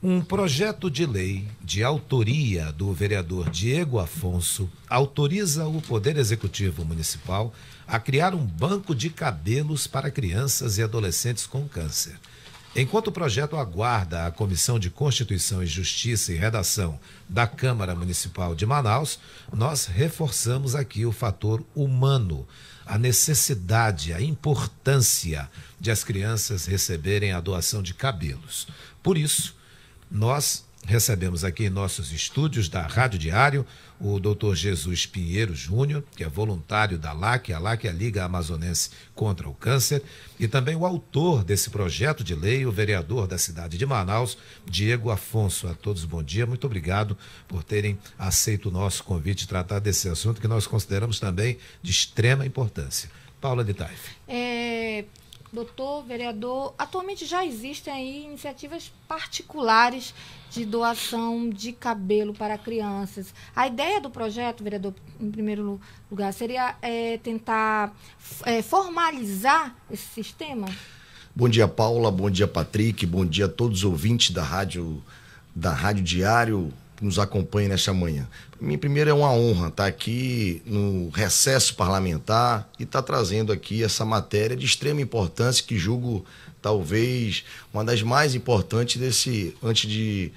Um projeto de lei de autoria do vereador Diego Afonso autoriza o Poder Executivo Municipal a criar um banco de cabelos para crianças e adolescentes com câncer. Enquanto o projeto aguarda a Comissão de Constituição e Justiça e Redação da Câmara Municipal de Manaus, nós reforçamos aqui o fator humano, a necessidade, a importância de as crianças receberem a doação de cabelos. Por isso, nós recebemos aqui em nossos estúdios da Rádio Diário o Dr. Jesus Pinheiro Júnior, que é voluntário da LAC, a LAC é a Liga Amazonense contra o Câncer, e também o autor desse projeto de lei, o vereador da cidade de Manaus, Diego Afonso. A todos bom dia, muito obrigado por terem aceito o nosso convite de tratar desse assunto que nós consideramos também de extrema importância. Paula de Taif. É, doutor, vereador, atualmente já existem aí iniciativas particulares de doação de cabelo para crianças. A ideia do projeto, vereador, em primeiro lugar, seria é, tentar é, formalizar esse sistema? Bom dia, Paula. Bom dia, Patrick. Bom dia a todos os ouvintes da Rádio, da rádio Diário que nos acompanham nesta manhã. Minha primeira é uma honra estar tá aqui no recesso parlamentar e estar tá trazendo aqui essa matéria de extrema importância que julgo talvez uma das mais importantes desse antes de,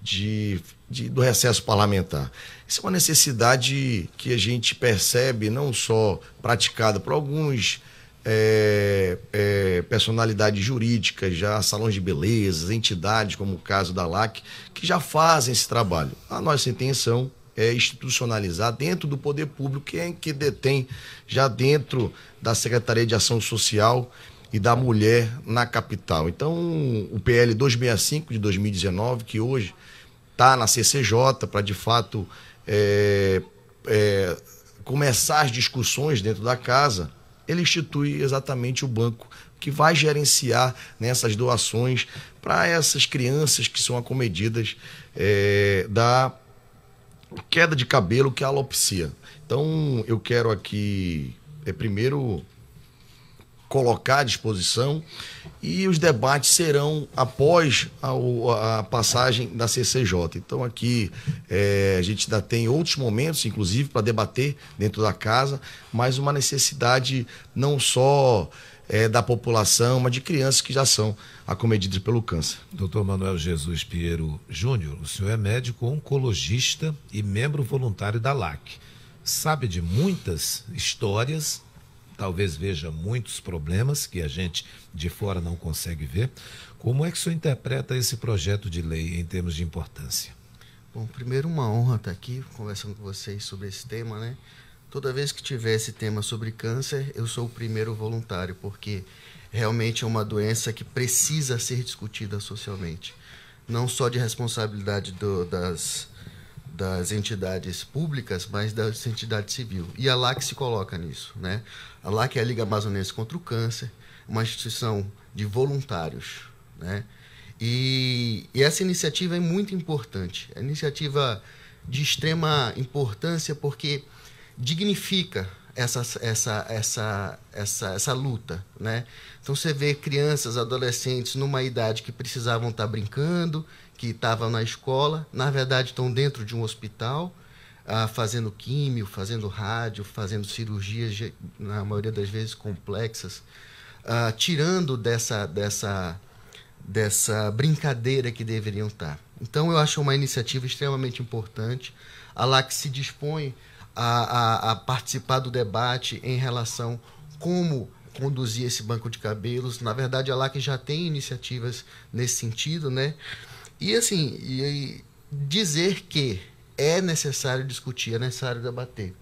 de, de do recesso parlamentar. Isso é uma necessidade que a gente percebe não só praticada por alguns é, é, personalidades jurídicas, já salões de beleza, entidades como o caso da LAC, que já fazem esse trabalho. A nossa intenção é, institucionalizar dentro do poder público, é quem que detém já dentro da Secretaria de Ação Social e da Mulher na capital. Então, o PL 265 de 2019, que hoje está na CCJ para de fato é, é, começar as discussões dentro da casa, ele institui exatamente o banco que vai gerenciar nessas né, doações para essas crianças que são acomedidas é, da queda de cabelo, que é a alopecia. Então, eu quero aqui, é primeiro colocar à disposição e os debates serão após a, a passagem da CCJ. Então aqui é, a gente ainda tem outros momentos, inclusive, para debater dentro da casa, mas uma necessidade não só é, da população, mas de crianças que já são acometidas pelo câncer. Dr. Manuel Jesus Pinheiro Júnior, o senhor é médico oncologista e membro voluntário da LAC. Sabe de muitas histórias, talvez veja muitos problemas que a gente de fora não consegue ver. Como é que o senhor interpreta esse projeto de lei em termos de importância? Bom, primeiro uma honra estar aqui conversando com vocês sobre esse tema, né? Toda vez que tiver esse tema sobre câncer, eu sou o primeiro voluntário, porque realmente é uma doença que precisa ser discutida socialmente. Não só de responsabilidade do, das, das entidades públicas, mas da entidade civil. E a LAC se coloca nisso. Né? A LAC é a Liga Amazonense contra o Câncer, uma instituição de voluntários. Né? E, e essa iniciativa é muito importante. É iniciativa de extrema importância porque dignifica essa, essa, essa, essa, essa luta, né? Então você vê crianças, adolescentes numa idade que precisavam estar brincando, que estavam na escola, na verdade estão dentro de um hospital, ah, fazendo químio, fazendo rádio, fazendo cirurgias, na maioria das vezes complexas, ah, tirando dessa, dessa, dessa brincadeira que deveriam estar. Então eu acho uma iniciativa extremamente importante, a LAC se dispõe a, a, a participar do debate em relação como conduzir esse banco de cabelos. Na verdade, a é LAC já tem iniciativas nesse sentido, né? E assim, e, e dizer que é necessário discutir, é necessário debater.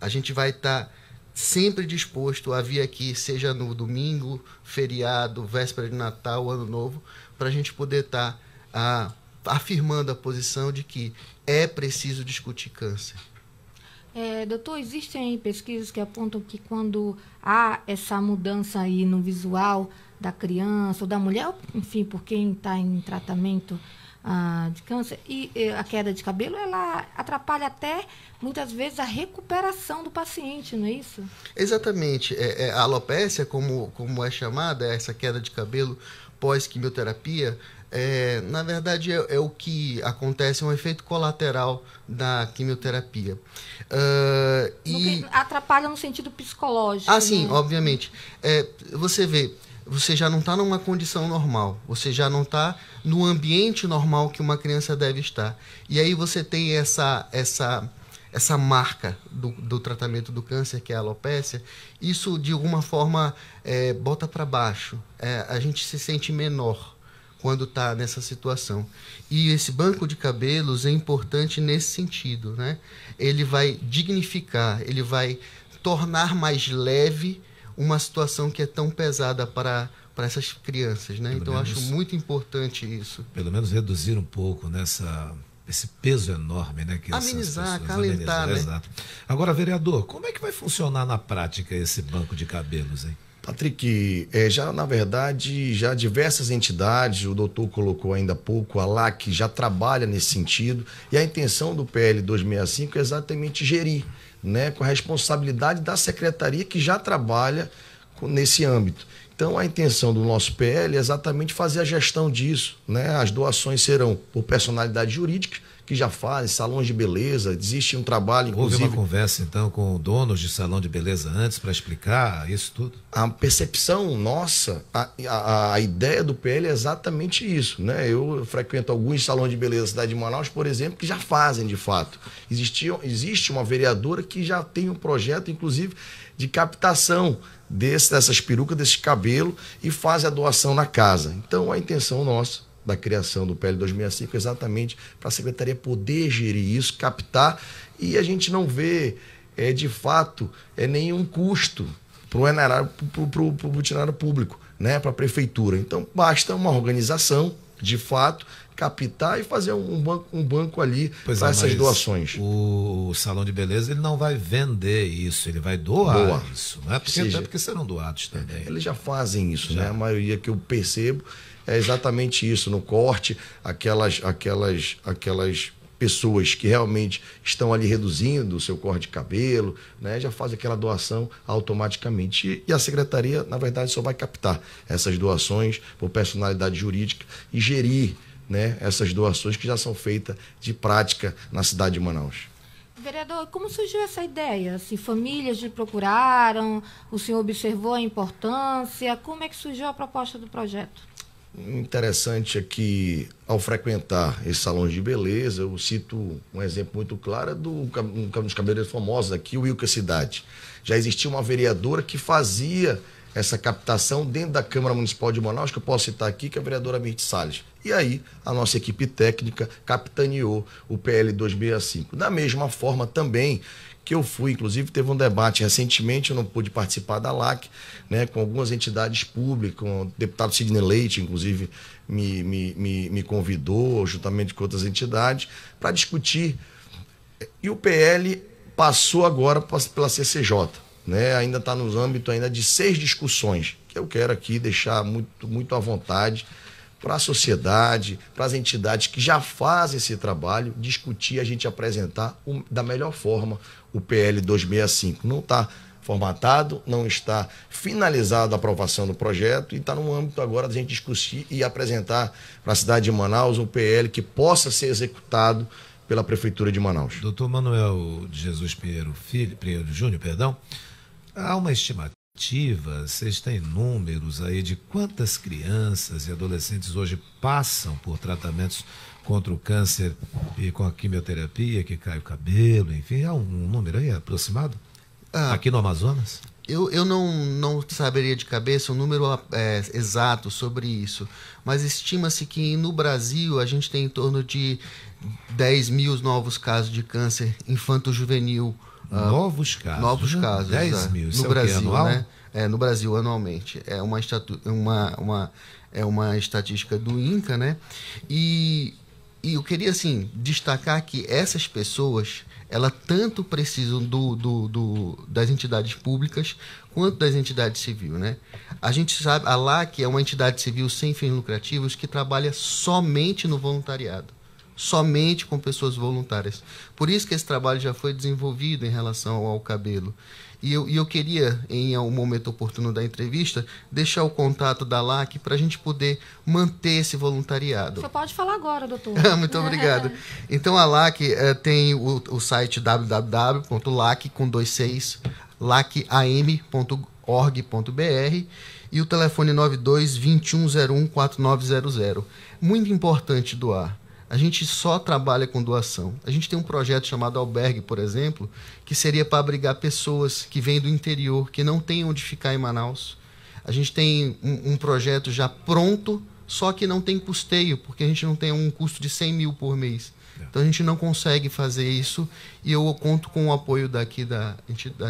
A gente vai estar tá sempre disposto a vir aqui, seja no domingo, feriado, véspera de Natal, Ano Novo, para a gente poder estar tá, ah, afirmando a posição de que é preciso discutir câncer é, doutor, existem pesquisas que apontam que quando há essa mudança aí no visual da criança ou da mulher, enfim, por quem está em tratamento ah, de câncer, e, e, a queda de cabelo, ela atrapalha até muitas vezes a recuperação do paciente, não é isso? Exatamente. É, é, a alopécia, como, como é chamada, essa queda de cabelo pós-quimioterapia, é, na verdade, é, é, o que acontece, é um efeito colateral da quimioterapia. Uh, e... Atrapalha no sentido psicológico. Ah, sim, né? obviamente. É, você vê, você já não está numa condição normal, você já não está no ambiente normal que uma criança deve estar. E aí você tem essa, essa essa marca do, do, tratamento do câncer, que é a alopécia, isso de alguma forma é, bota para baixo. É, a gente se sente menor quando está nessa situação. E esse banco de cabelos é importante nesse sentido, né? Ele vai dignificar, ele vai tornar mais leve uma situação que é tão pesada para para essas crianças, né? Pelo então menos, acho muito importante isso. Pelo menos reduzir um pouco nessa esse peso enorme, né? Que Amenizar, pessoas, calentar, amenizar, né? Exato. Agora, vereador, como é que vai funcionar na prática esse banco de cabelos, hein? Patrick, é, já na verdade, já diversas entidades, o doutor colocou ainda há pouco, a LAC já trabalha nesse sentido, e a intenção do PL 265 é exatamente gerir, né, com a responsabilidade da secretaria que já trabalha com, nesse âmbito. Então, a intenção do nosso PL é exatamente fazer a gestão disso. Né? As doações serão por personalidade jurídica, que já fazem, salões de beleza, existe um trabalho. Houve uma conversa então com donos de salão de beleza antes para explicar isso tudo? A percepção nossa, a, a, a, ideia do PL é exatamente isso. Né? Eu frequento alguns salões de beleza da cidade de Manaus, por exemplo, que já fazem de fato. Existiam, existe uma vereadora que já tem um projeto, inclusive, de captação desse, dessas perucas, desse cabelo e faz a doação na casa. Então a intenção nossa da criação do PL 265, exatamente para a secretaria poder gerir isso, captar, e a gente não vê, é, de fato, é nenhum custo para o multinário público, né, para a prefeitura. Então, basta uma organização de fato, captar e fazer um banco, um banco ali para é, essas doações. O salão de beleza ele não vai vender isso, ele vai doar isso, não é? Porque, seja, até porque serão doados também. Eles já fazem isso, né? já. né? A maioria que eu percebo é exatamente isso, no corte, aquelas, aquelas, aquelas pessoas que realmente estão ali reduzindo o seu corte de cabelo, né, já faz aquela doação automaticamente. E a secretaria, na verdade, só vai captar essas doações por personalidade jurídica e gerir né, essas doações que já são feitas de prática na cidade de Manaus. Vereador, como surgiu essa ideia? Se famílias lhe procuraram, o senhor observou a importância, como é que surgiu a proposta do projeto? interessante é que, ao frequentar esses salões de beleza, eu cito um exemplo muito claro é do um dos cabeleireiros famosos aqui, o Wilker Cidade. Já existia uma vereadora que fazia essa captação dentro da Câmara Municipal de Manaus, que eu posso citar aqui, que é a vereadora Mirti Salles. E aí, a nossa equipe técnica capitaneou o PL 265. Da mesma forma também que eu fui, inclusive teve um debate recentemente, eu não pude participar da LAC, né, com algumas entidades públicas, com o deputado Sidney Leite, inclusive, me, me, me, me convidou, juntamente com outras entidades, para discutir. E o PL passou agora pela CCJ né, ainda está nos âmbitos ainda de seis discussões, que eu quero aqui deixar muito, muito à vontade para a sociedade, para as entidades que já fazem esse trabalho, discutir, a gente apresentar um, da melhor forma o PL 265. Não está formatado, não está finalizada a aprovação do projeto e está no âmbito agora da gente discutir e apresentar para a cidade de Manaus um PL que possa ser executado pela Prefeitura de Manaus. Doutor Manuel de Jesus Pinheiro, filho, Pinheiro Júnior, perdão, Há uma estimativa, vocês têm números aí de quantas crianças e adolescentes hoje passam por tratamentos contra o câncer e com a quimioterapia, que cai o cabelo, enfim, há um número aí aproximado? Ah, Aqui no Amazonas? Eu, eu não, não saberia de cabeça o um número ah, é, exato sobre isso, mas estima-se que no Brasil a gente tem em torno de 10 mil novos casos de câncer infanto-juvenil ah, novos casos. Novos né? casos. 10 é. mil. Isso no é Brasil, né? É, no Brasil, anualmente. É uma, estatu... É uma, uma, é uma estatística do INCA, né? E, e eu queria, assim, destacar que essas pessoas, elas tanto precisam do, do, do, das entidades públicas quanto das entidades civis, né? A gente sabe, a LAC é uma entidade civil sem fins lucrativos que trabalha somente no voluntariado somente com pessoas voluntárias. Por isso que esse trabalho já foi desenvolvido em relação ao cabelo. E eu, e eu queria, em um momento oportuno da entrevista, deixar o contato da LAC para a gente poder manter esse voluntariado. Você pode falar agora, doutor. Muito obrigado. então, a LAC eh, tem o, o site www.lac.org.br e o telefone 92 2101 4900. Muito importante doar a gente só trabalha com doação. A gente tem um projeto chamado Albergue, por exemplo, que seria para abrigar pessoas que vêm do interior, que não têm onde ficar em Manaus. A gente tem um, um, projeto já pronto, só que não tem custeio, porque a gente não tem um custo de 100 mil por mês. É. Então a gente não consegue fazer isso e eu conto com o apoio daqui da,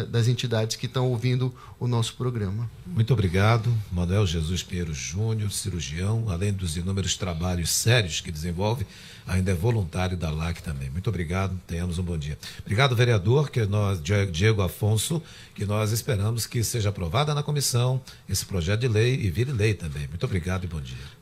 das entidades que estão ouvindo o nosso programa. Muito obrigado, Manuel Jesus Pinheiro Júnior, cirurgião, além dos inúmeros trabalhos sérios que desenvolve, ainda é voluntário da LAC também. Muito obrigado, tenhamos um bom dia. Obrigado, vereador, que nós, Diego Afonso, que nós esperamos que seja aprovada na comissão esse projeto de lei e vire lei também. Muito obrigado e bom dia.